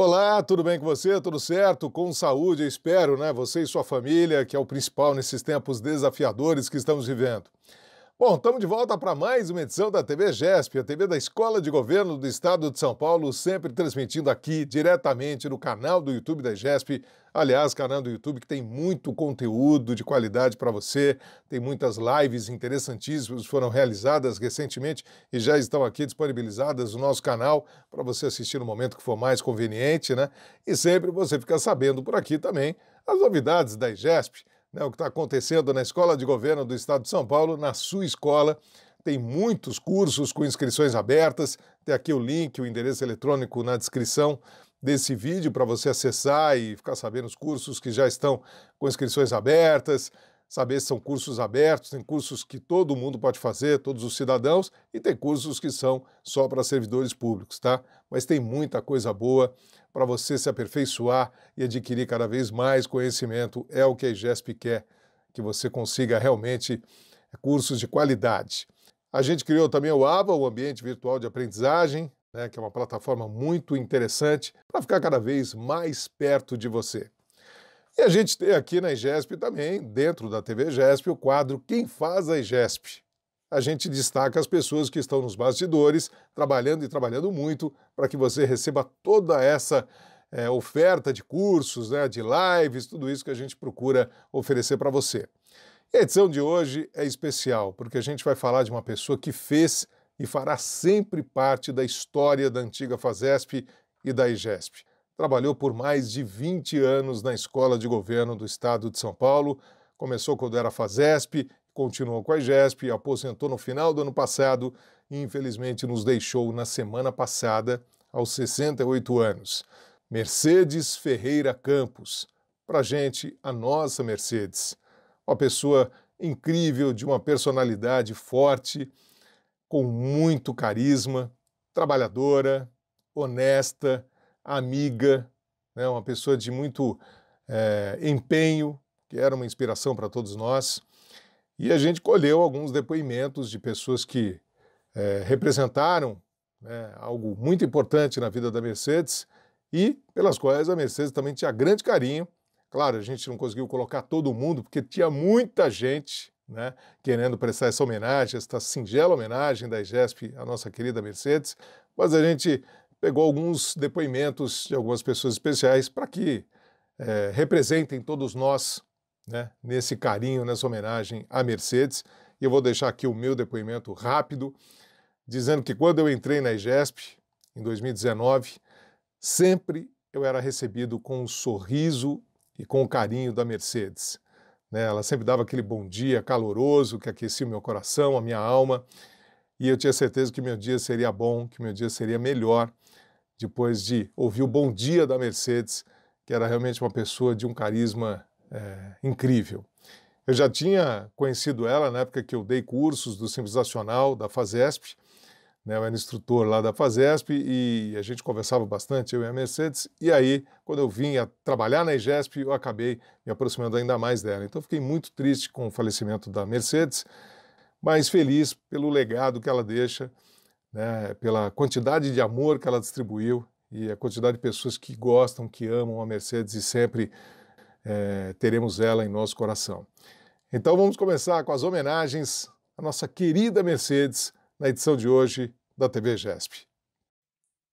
Olá, tudo bem com você? Tudo certo? Com saúde, espero, né? Você e sua família, que é o principal nesses tempos desafiadores que estamos vivendo. Bom, estamos de volta para mais uma edição da TV GESP, a TV da Escola de Governo do Estado de São Paulo, sempre transmitindo aqui diretamente no canal do YouTube da GESP. Aliás, canal do YouTube que tem muito conteúdo de qualidade para você, tem muitas lives interessantíssimas que foram realizadas recentemente e já estão aqui disponibilizadas no nosso canal para você assistir no momento que for mais conveniente, né? E sempre você fica sabendo por aqui também as novidades da GESP né, o que está acontecendo na Escola de Governo do Estado de São Paulo, na sua escola. Tem muitos cursos com inscrições abertas. Tem aqui o link, o endereço eletrônico na descrição desse vídeo para você acessar e ficar sabendo os cursos que já estão com inscrições abertas saber se são cursos abertos, tem cursos que todo mundo pode fazer, todos os cidadãos, e tem cursos que são só para servidores públicos, tá? Mas tem muita coisa boa para você se aperfeiçoar e adquirir cada vez mais conhecimento. É o que a IGESP quer, que você consiga realmente eh, cursos de qualidade. A gente criou também o AVA, o Ambiente Virtual de Aprendizagem, né, que é uma plataforma muito interessante para ficar cada vez mais perto de você. E a gente tem aqui na IGESP também, dentro da TV IGESP, o quadro Quem Faz a IGESP. A gente destaca as pessoas que estão nos bastidores, trabalhando e trabalhando muito, para que você receba toda essa é, oferta de cursos, né, de lives, tudo isso que a gente procura oferecer para você. E a edição de hoje é especial, porque a gente vai falar de uma pessoa que fez e fará sempre parte da história da antiga FASESP e da IGESP. Trabalhou por mais de 20 anos na Escola de Governo do Estado de São Paulo. Começou quando era FASESP, continuou com a GESP, aposentou no final do ano passado e infelizmente nos deixou na semana passada, aos 68 anos. Mercedes Ferreira Campos. para gente, a nossa Mercedes. Uma pessoa incrível, de uma personalidade forte, com muito carisma, trabalhadora, honesta, amiga, né, uma pessoa de muito é, empenho, que era uma inspiração para todos nós. E a gente colheu alguns depoimentos de pessoas que é, representaram né, algo muito importante na vida da Mercedes e pelas quais a Mercedes também tinha grande carinho. Claro, a gente não conseguiu colocar todo mundo, porque tinha muita gente né, querendo prestar essa homenagem, esta singela homenagem da IGESP à nossa querida Mercedes, mas a gente pegou alguns depoimentos de algumas pessoas especiais para que é, representem todos nós né, nesse carinho, nessa homenagem à Mercedes. E eu vou deixar aqui o meu depoimento rápido, dizendo que quando eu entrei na IGESP, em 2019, sempre eu era recebido com um sorriso e com o carinho da Mercedes. Né, ela sempre dava aquele bom dia caloroso que aquecia o meu coração, a minha alma, e eu tinha certeza que meu dia seria bom, que meu dia seria melhor depois de ouvir o Bom Dia da Mercedes, que era realmente uma pessoa de um carisma é, incrível. Eu já tinha conhecido ela na época que eu dei cursos do Simples Nacional da FASESP, né, eu era instrutor lá da FASESP e a gente conversava bastante, eu e a Mercedes, e aí, quando eu vim a trabalhar na IGESP, eu acabei me aproximando ainda mais dela. Então, fiquei muito triste com o falecimento da Mercedes, mas feliz pelo legado que ela deixa né, pela quantidade de amor que ela distribuiu e a quantidade de pessoas que gostam, que amam a Mercedes e sempre é, teremos ela em nosso coração. Então vamos começar com as homenagens à nossa querida Mercedes na edição de hoje da TV GESP.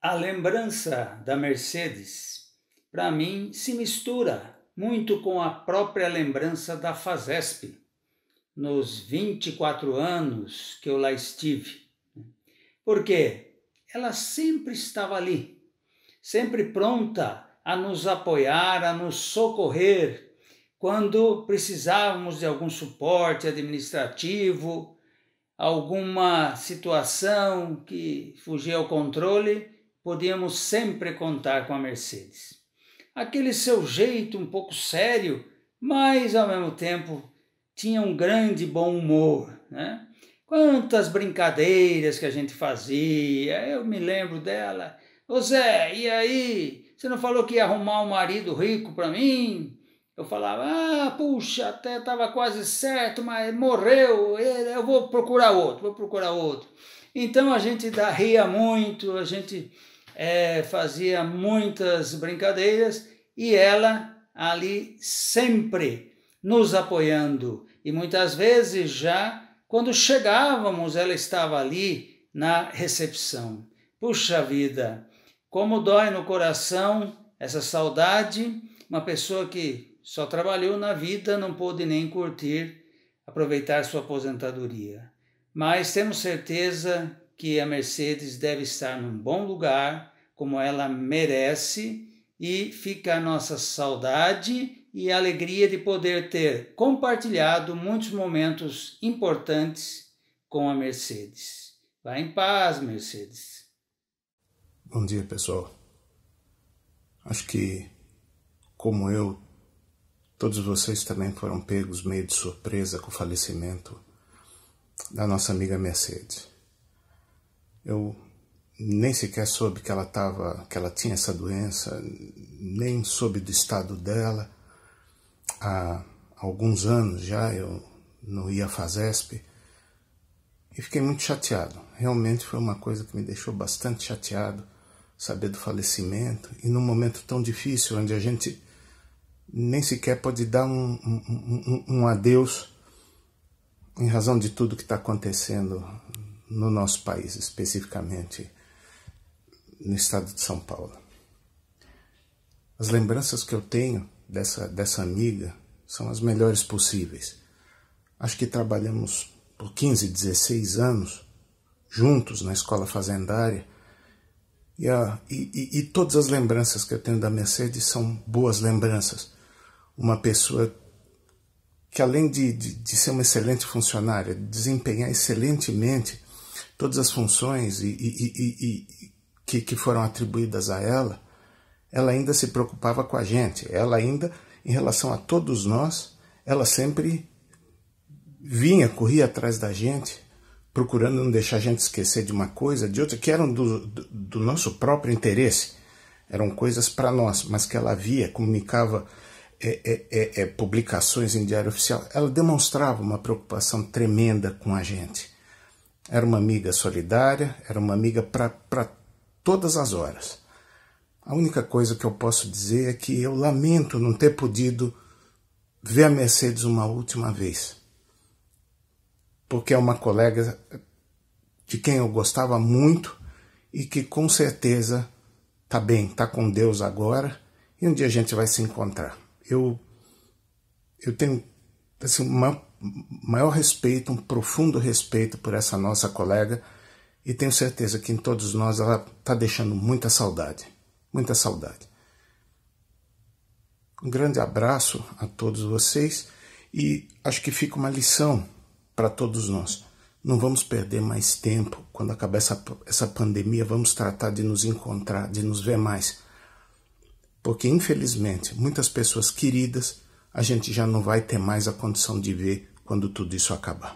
A lembrança da Mercedes, para mim, se mistura muito com a própria lembrança da FASESP, nos 24 anos que eu lá estive porque ela sempre estava ali, sempre pronta a nos apoiar, a nos socorrer quando precisávamos de algum suporte administrativo, alguma situação que fugia ao controle, podíamos sempre contar com a Mercedes. Aquele seu jeito um pouco sério, mas ao mesmo tempo tinha um grande bom humor, né? Quantas brincadeiras que a gente fazia, eu me lembro dela. Ô Zé, e aí? Você não falou que ia arrumar um marido rico para mim? Eu falava, ah, puxa, até estava quase certo, mas morreu, eu vou procurar outro, vou procurar outro. Então a gente ria muito, a gente é, fazia muitas brincadeiras e ela ali sempre nos apoiando. E muitas vezes já quando chegávamos, ela estava ali na recepção. Puxa vida, como dói no coração essa saudade, uma pessoa que só trabalhou na vida não pôde nem curtir, aproveitar sua aposentadoria. Mas temos certeza que a Mercedes deve estar num bom lugar, como ela merece, e fica a nossa saudade e alegria de poder ter compartilhado muitos momentos importantes com a Mercedes. Vá em paz, Mercedes. Bom dia, pessoal. Acho que, como eu, todos vocês também foram pegos meio de surpresa com o falecimento da nossa amiga Mercedes. Eu nem sequer soube que ela tava, que ela tinha essa doença, nem soube do estado dela. Há alguns anos já eu não ia à FASESP e fiquei muito chateado. Realmente foi uma coisa que me deixou bastante chateado saber do falecimento e num momento tão difícil onde a gente nem sequer pode dar um, um, um, um adeus em razão de tudo que está acontecendo no nosso país especificamente no estado de São Paulo. As lembranças que eu tenho dessa, dessa amiga são as melhores possíveis. Acho que trabalhamos por 15, 16 anos juntos na escola fazendária e, a, e, e, e todas as lembranças que eu tenho da Mercedes são boas lembranças. Uma pessoa que além de, de, de, ser uma excelente funcionária, desempenhar excelentemente todas as funções e, e, que, que foram atribuídas a ela, ela ainda se preocupava com a gente, ela ainda, em relação a todos nós, ela sempre vinha, corria atrás da gente, procurando não deixar a gente esquecer de uma coisa, de outra, que eram do, do, do nosso próprio interesse, eram coisas para nós, mas que ela via, comunicava é, é, é, é, publicações em diário oficial, ela demonstrava uma preocupação tremenda com a gente. Era uma amiga solidária, era uma amiga para todas as horas. A única coisa que eu posso dizer é que eu lamento não ter podido ver a Mercedes uma última vez, porque é uma colega de quem eu gostava muito e que com certeza tá bem, tá com Deus agora e um dia a gente vai se encontrar. Eu eu tenho assim, maior respeito, um profundo respeito por essa nossa colega e tenho certeza que em todos nós ela está deixando muita saudade. Muita saudade. Um grande abraço a todos vocês e acho que fica uma lição para todos nós. Não vamos perder mais tempo. Quando acabar essa, essa pandemia, vamos tratar de nos encontrar, de nos ver mais. Porque, infelizmente, muitas pessoas queridas a gente já não vai ter mais a condição de ver quando tudo isso acabar.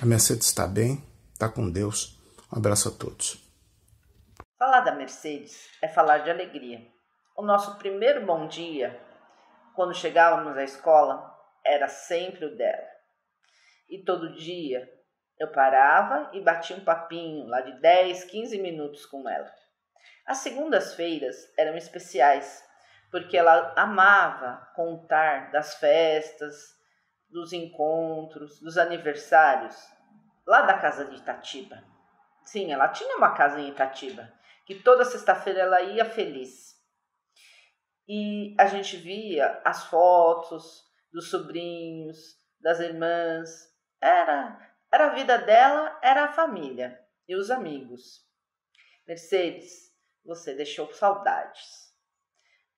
A Mercedes está bem, Tá com Deus. Um abraço a todos. Falar da Mercedes é falar de alegria. O nosso primeiro bom dia, quando chegávamos à escola, era sempre o dela. E todo dia eu parava e batia um papinho lá de 10, 15 minutos com ela. As segundas-feiras eram especiais, porque ela amava contar das festas, dos encontros, dos aniversários lá da casa de Itatiba. Sim, ela tinha uma casa em Itatiba, que toda sexta-feira ela ia feliz. E a gente via as fotos dos sobrinhos, das irmãs. Era, era a vida dela, era a família e os amigos. Mercedes, você deixou saudades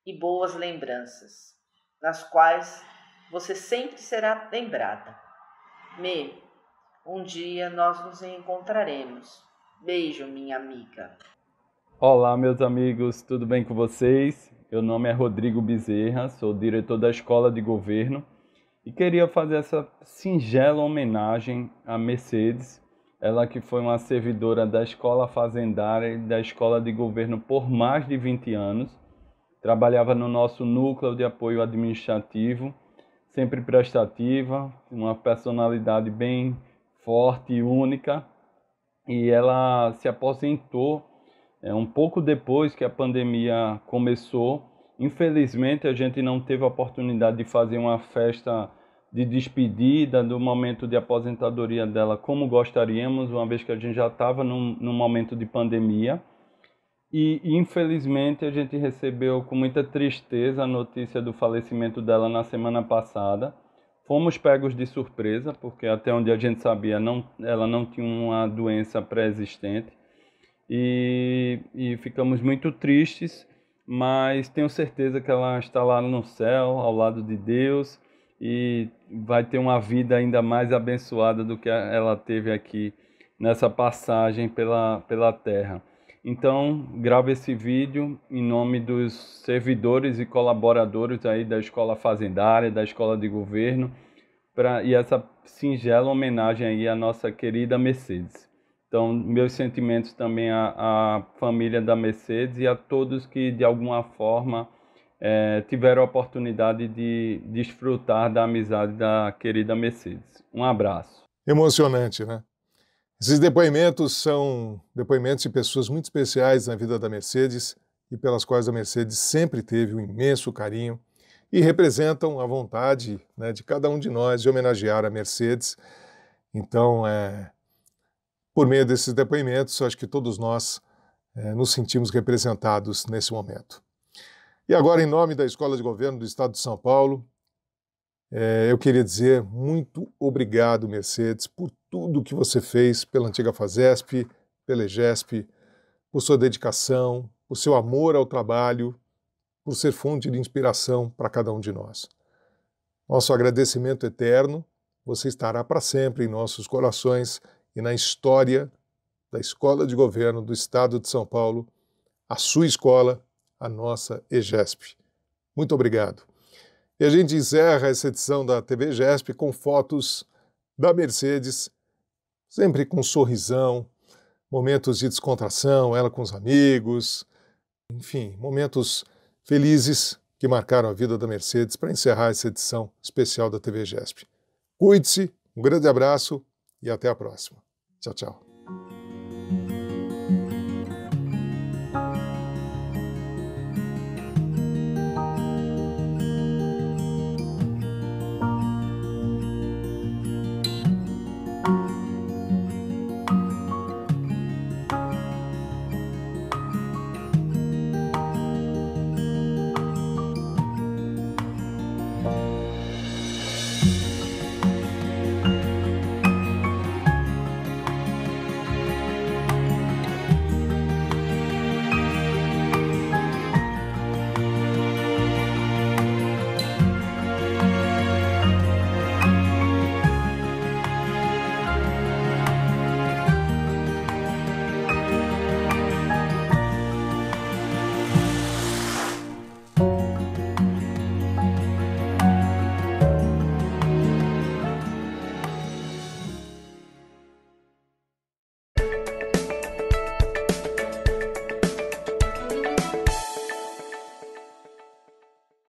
e boas lembranças, nas quais você sempre será lembrada. Me, um dia nós nos encontraremos. Beijo, minha amiga. Olá, meus amigos, tudo bem com vocês? Meu nome é Rodrigo Bezerra, sou diretor da Escola de Governo e queria fazer essa singela homenagem a Mercedes, ela que foi uma servidora da Escola Fazendária e da Escola de Governo por mais de 20 anos, trabalhava no nosso núcleo de apoio administrativo, sempre prestativa, uma personalidade bem forte e única, e ela se aposentou é, um pouco depois que a pandemia começou. Infelizmente, a gente não teve a oportunidade de fazer uma festa de despedida do momento de aposentadoria dela como gostaríamos, uma vez que a gente já estava num, num momento de pandemia. E infelizmente a gente recebeu com muita tristeza a notícia do falecimento dela na semana passada. Fomos pegos de surpresa, porque até onde a gente sabia, não, ela não tinha uma doença pré-existente. E, e ficamos muito tristes, mas tenho certeza que ela está lá no céu, ao lado de Deus, e vai ter uma vida ainda mais abençoada do que ela teve aqui nessa passagem pela, pela terra. Então, gravo esse vídeo em nome dos servidores e colaboradores aí da Escola Fazendária, da Escola de Governo, pra, e essa singela homenagem aí à nossa querida Mercedes. Então, meus sentimentos também à, à família da Mercedes e a todos que, de alguma forma, é, tiveram a oportunidade de desfrutar da amizade da querida Mercedes. Um abraço. Emocionante, né? Esses depoimentos são depoimentos de pessoas muito especiais na vida da Mercedes e pelas quais a Mercedes sempre teve um imenso carinho e representam a vontade né, de cada um de nós de homenagear a Mercedes. Então, é, por meio desses depoimentos, acho que todos nós é, nos sentimos representados nesse momento. E agora, em nome da Escola de Governo do Estado de São Paulo, é, eu queria dizer muito obrigado, Mercedes, por tudo o que você fez pela antiga FASESP, pela EGESP, por sua dedicação, por seu amor ao trabalho, por ser fonte de inspiração para cada um de nós. Nosso agradecimento eterno, você estará para sempre em nossos corações e na história da Escola de Governo do Estado de São Paulo, a sua escola, a nossa EGESP. Muito obrigado. E a gente encerra essa edição da TV GESP com fotos da Mercedes sempre com um sorrisão, momentos de descontração, ela com os amigos, enfim, momentos felizes que marcaram a vida da Mercedes para encerrar essa edição especial da TV GESP. Cuide-se, um grande abraço e até a próxima. Tchau, tchau.